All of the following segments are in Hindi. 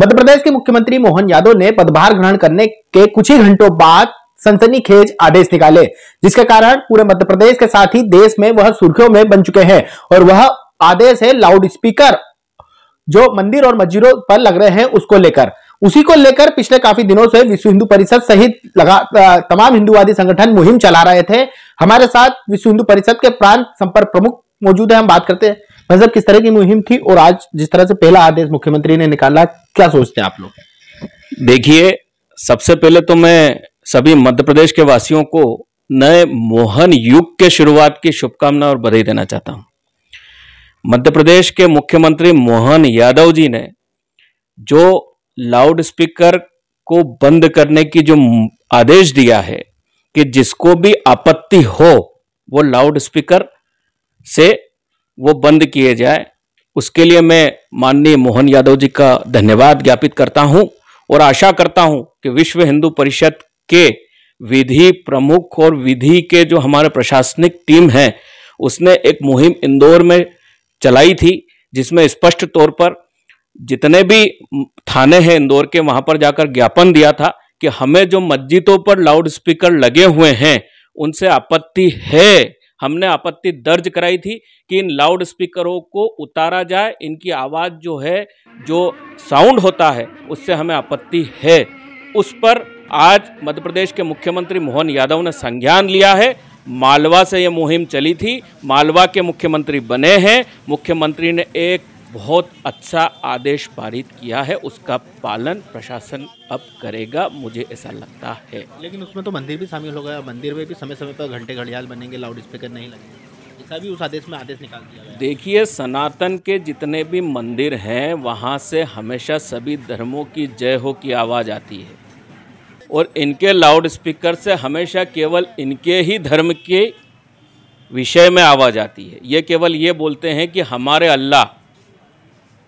मध्य प्रदेश के मुख्यमंत्री मोहन यादव ने पदभार ग्रहण करने के कुछ ही घंटों बाद सनसनीखेज आदेश निकाले जिसके कारण पूरे मध्य प्रदेश के साथ ही देश में वह सुर्खियों में बन चुके हैं और वह आदेश है लाउड स्पीकर जो मंदिर और मस्जिदों पर लग रहे हैं उसको लेकर उसी को लेकर पिछले काफी दिनों से विश्व हिंदू परिषद सहित लगा तमाम हिंदुवादी संगठन मुहिम चला रहे थे हमारे साथ विश्व हिंदू परिषद के प्रांत संपर्क प्रमुख मौजूद है हम बात करते हैं मतलब किस तरह की मुहिम थी और आज जिस तरह से पहला आदेश मुख्यमंत्री ने निकाला क्या सोचते हैं आप लोग देखिए सबसे पहले तो मैं सभी मध्य प्रदेश के वासियों को नए मोहन युग के शुरुआत की शुभकामना और बधाई देना चाहता हूं मध्य प्रदेश के मुख्यमंत्री मोहन यादव जी ने जो लाउड स्पीकर को बंद करने की जो आदेश दिया है कि जिसको भी आपत्ति हो वो लाउड स्पीकर से वो बंद किए जाए उसके लिए मैं माननीय मोहन यादव जी का धन्यवाद ज्ञापित करता हूं और आशा करता हूं कि विश्व हिंदू परिषद के विधि प्रमुख और विधि के जो हमारे प्रशासनिक टीम है उसने एक मुहिम इंदौर में चलाई थी जिसमें स्पष्ट तौर पर जितने भी थाने हैं इंदौर के वहां पर जाकर ज्ञापन दिया था कि हमें जो मस्जिदों पर लाउड स्पीकर लगे हुए हैं उनसे आपत्ति है हमने आपत्ति दर्ज कराई थी कि इन लाउड स्पीकरों को उतारा जाए इनकी आवाज़ जो है जो साउंड होता है उससे हमें आपत्ति है उस पर आज मध्य प्रदेश के मुख्यमंत्री मोहन यादव ने संज्ञान लिया है मालवा से ये मुहिम चली थी मालवा के मुख्यमंत्री बने हैं मुख्यमंत्री ने एक बहुत अच्छा आदेश पारित किया है उसका पालन प्रशासन अब करेगा मुझे ऐसा लगता है लेकिन उसमें तो मंदिर भी शामिल हो गया मंदिर में भी समय समय पर घंटे घड़ियाल बनेंगे लाउड स्पीकर नहीं लगेंगे इसका भी उस आदेश में आदेश निकाल दिया गया देखिए सनातन के जितने भी मंदिर हैं वहाँ से हमेशा सभी धर्मों की जय हो की आवाज़ आती है और इनके लाउड स्पीकर से हमेशा केवल इनके ही धर्म के विषय में आवाज़ आती है ये केवल ये बोलते हैं कि हमारे अल्लाह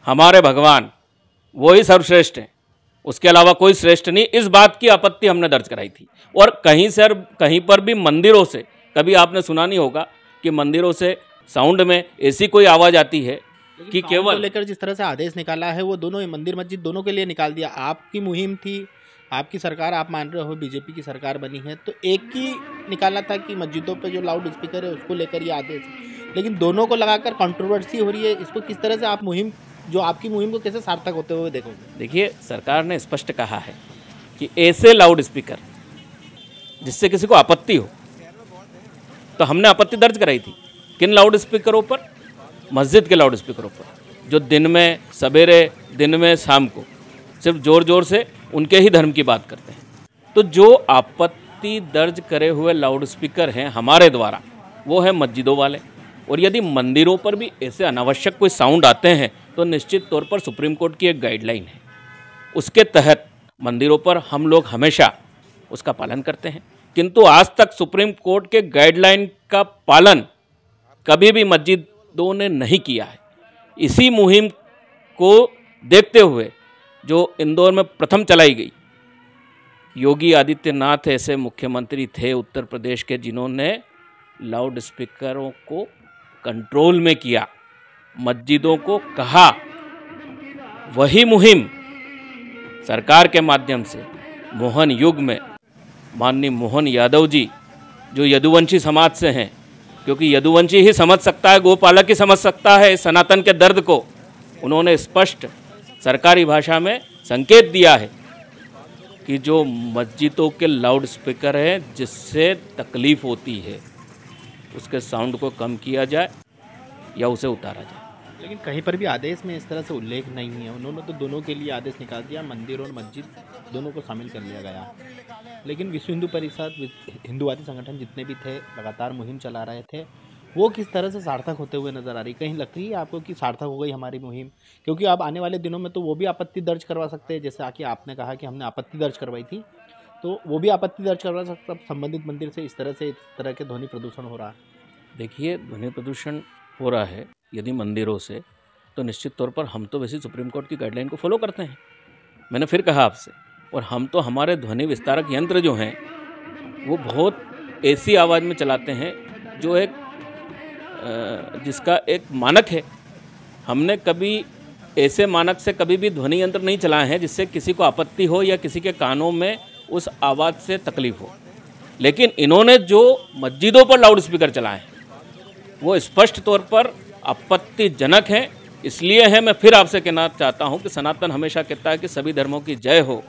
हमारे भगवान वो ही सर्वश्रेष्ठ हैं उसके अलावा कोई श्रेष्ठ नहीं इस बात की आपत्ति हमने दर्ज कराई थी और कहीं से कहीं पर भी मंदिरों से कभी आपने सुना नहीं होगा कि मंदिरों से साउंड में ऐसी कोई आवाज़ आती है कि केवल लेकर जिस तरह से आदेश निकाला है वो दोनों मंदिर मस्जिद दोनों के लिए निकाल दिया आपकी मुहिम थी आपकी सरकार आप मान रहे हो बीजेपी की सरकार बनी है तो एक ही निकाला था कि मस्जिदों पे जो लाउड स्पीकर है उसको लेकर ये आदेश लेकिन दोनों को लगाकर कंट्रोवर्सी हो रही है इसको किस तरह से आप मुहिम जो आपकी मुहिम को कैसे सार्थक होते हुए देखोगे देखिए सरकार ने स्पष्ट कहा है कि ऐसे लाउड स्पीकर जिससे किसी को आपत्ति हो तो हमने आपत्ति दर्ज कराई थी किन लाउड स्पीकरों पर मस्जिद के लाउड स्पीकरों पर जो दिन में सवेरे दिन में शाम को सिर्फ जोर जोर से उनके ही धर्म की बात करते हैं तो जो आपत्ति दर्ज करे हुए लाउड स्पीकर हैं हमारे द्वारा वो है मस्जिदों वाले और यदि मंदिरों पर भी ऐसे अनावश्यक कोई साउंड आते हैं तो निश्चित तौर पर सुप्रीम कोर्ट की एक गाइडलाइन है उसके तहत मंदिरों पर हम लोग हमेशा उसका पालन करते हैं किंतु आज तक सुप्रीम कोर्ट के गाइडलाइन का पालन कभी भी मस्जिदों ने नहीं किया है इसी मुहिम को देखते हुए जो इंदौर में प्रथम चलाई गई योगी आदित्यनाथ ऐसे मुख्यमंत्री थे उत्तर प्रदेश के जिन्होंने लाउड स्पीकरों को कंट्रोल में किया मस्जिदों को कहा वही मुहिम सरकार के माध्यम से मोहन युग में माननीय मोहन यादव जी जो यदुवंशी समाज से हैं क्योंकि यदुवंशी ही समझ सकता है गोपालक ही समझ सकता है सनातन के दर्द को उन्होंने स्पष्ट सरकारी भाषा में संकेत दिया है कि जो मस्जिदों के लाउड स्पीकर हैं जिससे तकलीफ़ होती है उसके साउंड को कम किया जाए या उसे उतारा जाए लेकिन कहीं पर भी आदेश में इस तरह से उल्लेख नहीं है उन्होंने तो दोनों के लिए आदेश निकाल दिया मंदिर और मस्जिद दोनों को शामिल कर लिया गया लेकिन विश्व हिंदू परिषद हिंदूवादी संगठन जितने भी थे लगातार मुहिम चला रहे थे वो किस तरह से सार्थक होते हुए नज़र आ रही कहीं लगती है आपको कि सार्थक हो गई हमारी मुहिम क्योंकि आप आने वाले दिनों में तो वो भी आपत्ति दर्ज करवा सकते हैं जैसे आके आपने कहा कि हमने आपत्ति दर्ज करवाई थी तो वो भी आपत्ति दर्ज करवा सकता संबंधित मंदिर से इस तरह से इस तरह के ध्वनि प्रदूषण हो रहा देखिए ध्वनि प्रदूषण हो रहा है यदि मंदिरों से तो निश्चित तौर पर हम तो वैसे सुप्रीम कोर्ट की गाइडलाइन को फॉलो करते हैं मैंने फिर कहा आपसे और हम तो हमारे ध्वनि विस्तारक यंत्र जो हैं वो बहुत ऐसी आवाज़ में चलाते हैं जो एक जिसका एक मानक है हमने कभी ऐसे मानक से कभी भी ध्वनि यंत्र नहीं चलाए हैं जिससे किसी को आपत्ति हो या किसी के कानों में उस आवाज़ से तकलीफ हो लेकिन इन्होंने जो मस्जिदों पर लाउड स्पीकर चलाए हैं वो स्पष्ट तौर पर आपत्तिजनक हैं इसलिए है मैं फिर आपसे कहना चाहता हूँ कि सनातन हमेशा कहता है कि सभी धर्मों की जय हो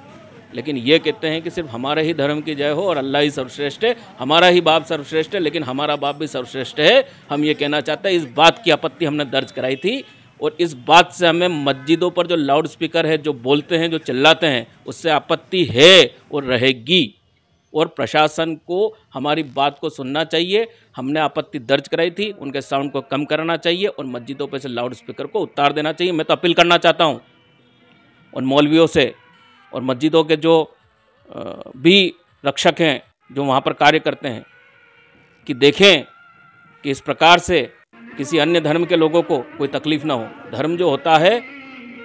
लेकिन ये कहते हैं कि सिर्फ हमारे ही धर्म की जय हो और अल्लाह ही सर्वश्रेष्ठ है हमारा ही बाप सर्वश्रेष्ठ है लेकिन हमारा बाप भी सर्वश्रेष्ठ है हम ये कहना चाहते हैं इस बात की आपत्ति हमने दर्ज कराई थी और इस बात से हमें मस्जिदों पर जो लाउड स्पीकर है जो बोलते हैं जो चिल्लाते हैं उससे आपत्ति है और रहेगी और प्रशासन को हमारी बात को सुनना चाहिए हमने आपत्ति दर्ज कराई थी उनके साउंड को कम करना चाहिए और मस्जिदों पर से लाउड स्पीकर को उतार देना चाहिए मैं तो अपील करना चाहता हूँ उन मौलवियों से और मस्जिदों के जो भी रक्षक हैं जो वहाँ पर कार्य करते हैं कि देखें कि इस प्रकार से किसी अन्य धर्म के लोगों को कोई तकलीफ ना हो धर्म जो होता है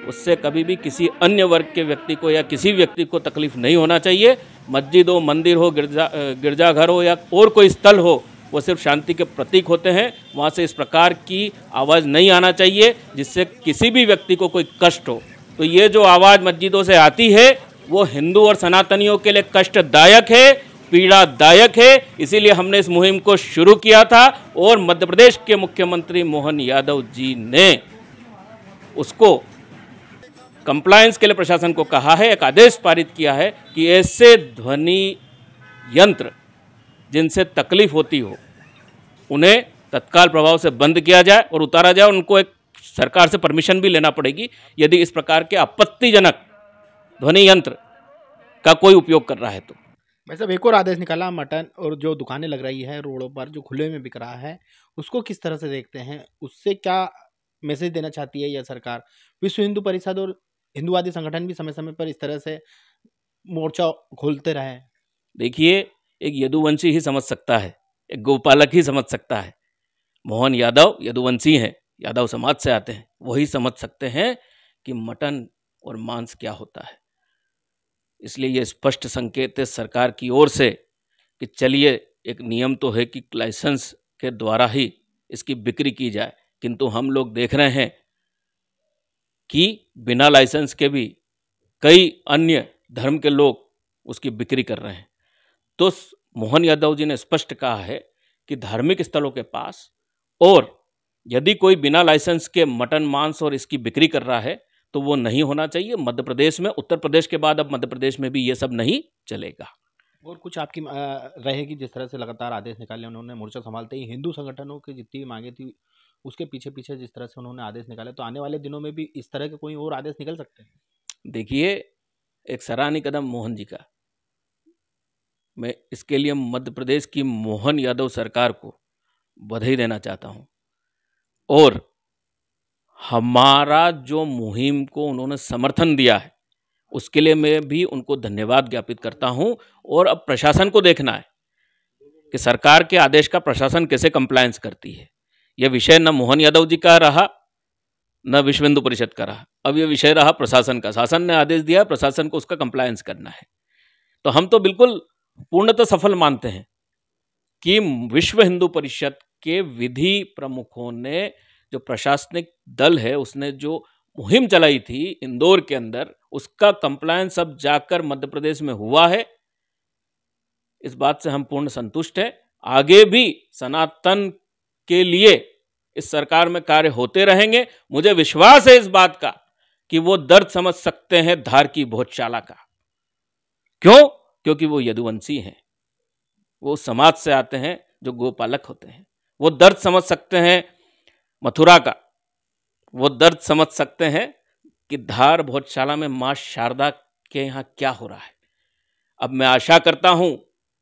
उससे कभी भी किसी अन्य वर्ग के व्यक्ति को या किसी व्यक्ति को तकलीफ नहीं होना चाहिए मस्जिद हो मंदिर हो गिरजा गिरजाघर हो या और कोई स्थल हो वो सिर्फ शांति के प्रतीक होते हैं वहाँ से इस प्रकार की आवाज़ नहीं आना चाहिए जिससे किसी भी व्यक्ति को कोई कष्ट हो तो ये जो आवाज़ मस्जिदों से आती है वो हिंदू और सनातनियों के लिए कष्टदायक है पीड़ादायक है इसीलिए हमने इस मुहिम को शुरू किया था और मध्य प्रदेश के मुख्यमंत्री मोहन यादव जी ने उसको कंप्लायंस के लिए प्रशासन को कहा है एक आदेश पारित किया है कि ऐसे ध्वनि यंत्र जिनसे तकलीफ होती हो उन्हें तत्काल प्रभाव से बंद किया जाए और उतारा जाए उनको एक सरकार से परमिशन भी लेना पड़ेगी यदि इस प्रकार के आपत्तिजनक ध्वनि यंत्र का कोई उपयोग कर रहा है तो भाई साहब एक और आदेश निकाला मटन और जो दुकानें लग रही है रोडों पर जो खुले में बिक रहा है उसको किस तरह से देखते हैं उससे क्या मैसेज देना चाहती है यह सरकार विश्व हिंदू परिषद और हिंदूवादी संगठन भी समय समय पर इस तरह से मोर्चा खोलते रहे देखिए एक यदुवंशी ही समझ सकता है एक गोपालक ही समझ सकता है मोहन यादव यदुवंशी हैं यादव समाज से आते हैं वही समझ सकते हैं कि मटन और मांस क्या होता है इसलिए ये स्पष्ट संकेत है सरकार की ओर से कि चलिए एक नियम तो है कि लाइसेंस के द्वारा ही इसकी बिक्री की जाए किंतु हम लोग देख रहे हैं कि बिना लाइसेंस के भी कई अन्य धर्म के लोग उसकी बिक्री कर रहे हैं तो मोहन यादव जी ने स्पष्ट कहा है कि धार्मिक स्थलों के पास और यदि कोई बिना लाइसेंस के मटन मांस और इसकी बिक्री कर रहा है तो वो नहीं होना चाहिए मध्य प्रदेश में उत्तर प्रदेश के बाद अब मध्य प्रदेश में भी ये सब नहीं चलेगा और कुछ आपकी रहेगी जिस तरह से लगातार आदेश निकाले उन्होंने मोर्चा संभालते ही हिंदू संगठनों की जितनी मांगे थी उसके पीछे पीछे जिस तरह से उन्होंने आदेश निकाले तो आने वाले दिनों में भी इस तरह के कोई और आदेश निकल सकते हैं देखिए एक सराहनीय कदम मोहन जी का मैं इसके लिए मध्य प्रदेश की मोहन यादव सरकार को बधाई देना चाहता हूं और हमारा जो मुहिम को उन्होंने समर्थन दिया है उसके लिए मैं भी उनको धन्यवाद ज्ञापित करता हूं और अब प्रशासन को देखना है कि सरकार के आदेश का प्रशासन कैसे कंप्लायंस करती है यह विषय न मोहन यादव जी का रहा न विश्वेंदु परिषद का रहा अब यह विषय रहा प्रशासन का शासन ने आदेश दिया प्रशासन को उसका कंप्लायंस करना है तो हम तो बिल्कुल पूर्णतः सफल मानते हैं कि विश्व हिंदू परिषद के विधि प्रमुखों ने जो प्रशासनिक दल है उसने जो मुहिम चलाई थी इंदौर के अंदर उसका कंप्लायंस अब जाकर मध्य प्रदेश में हुआ है इस बात से हम पूर्ण संतुष्ट हैं आगे भी सनातन के लिए इस सरकार में कार्य होते रहेंगे मुझे विश्वास है इस बात का कि वो दर्द समझ सकते हैं धार की भोजशाला का क्यों क्योंकि वो यदुवंशी हैं वो समाज से आते हैं जो गोपालक होते हैं वो दर्द समझ सकते हैं मथुरा का वो दर्द समझ सकते हैं कि धार भोजशाला में माँ शारदा के यहाँ क्या हो रहा है अब मैं आशा करता हूँ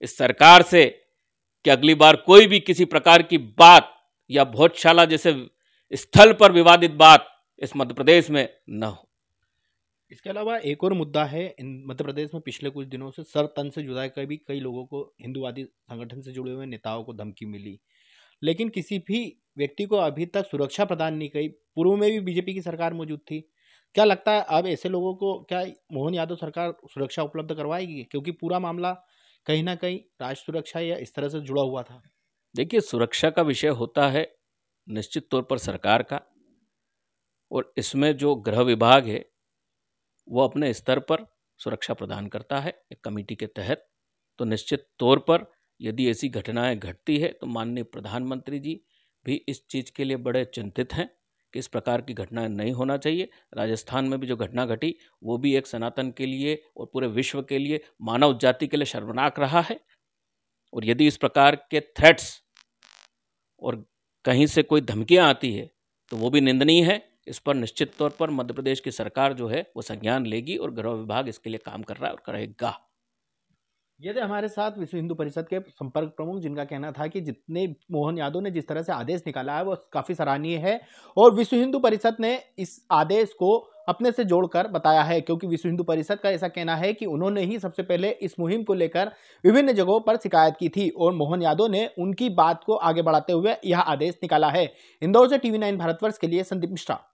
इस सरकार से कि अगली बार कोई भी किसी प्रकार की बात या भोजशाला जैसे स्थल पर विवादित बात इस मध्य प्रदेश में न हो इसके अलावा एक और मुद्दा है मध्य प्रदेश में पिछले कुछ दिनों से सर तन से जुड़ा कर भी कई लोगों को हिंदूवादी संगठन से जुड़े हुए नेताओं को धमकी मिली लेकिन किसी भी व्यक्ति को अभी तक सुरक्षा प्रदान नहीं की पूर्व में भी बीजेपी की सरकार मौजूद थी क्या लगता है अब ऐसे लोगों को क्या मोहन यादव सरकार सुरक्षा उपलब्ध करवाएगी क्योंकि पूरा मामला कहीं ना कहीं राष्ट्र सुरक्षा या इस तरह से जुड़ा हुआ था देखिए सुरक्षा का विषय होता है निश्चित तौर पर सरकार का और इसमें जो गृह विभाग है वो अपने स्तर पर सुरक्षा प्रदान करता है एक कमेटी के तहत तो निश्चित तौर पर यदि ऐसी घटनाएं घटती है तो माननीय प्रधानमंत्री जी भी इस चीज़ के लिए बड़े चिंतित हैं कि इस प्रकार की घटनाएं नहीं होना चाहिए राजस्थान में भी जो घटना घटी वो भी एक सनातन के लिए और पूरे विश्व के लिए मानव जाति के लिए शर्मनाक रहा है और यदि इस प्रकार के थ्रेट्स और कहीं से कोई धमकियाँ आती है तो वो भी निंदनीय है इस पर निश्चित तौर पर मध्य प्रदेश की सरकार जो है वो संज्ञान लेगी और गृह विभाग इसके लिए काम कर रहा है और करेगा ये थे हमारे साथ विश्व हिंदू परिषद के संपर्क प्रमुख जिनका कहना था कि जितने मोहन यादव ने जिस तरह से आदेश निकाला है वो काफ़ी सराहनीय है और विश्व हिंदू परिषद ने इस आदेश को अपने से जोड़कर बताया है क्योंकि विश्व हिंदू परिषद का ऐसा कहना है कि उन्होंने ही सबसे पहले इस मुहिम को लेकर विभिन्न जगहों पर शिकायत की थी और मोहन यादव ने उनकी बात को आगे बढ़ाते हुए यह आदेश निकाला है इंदौर से टीवी नाइन भारतवर्ष के लिए संदीप मिश्रा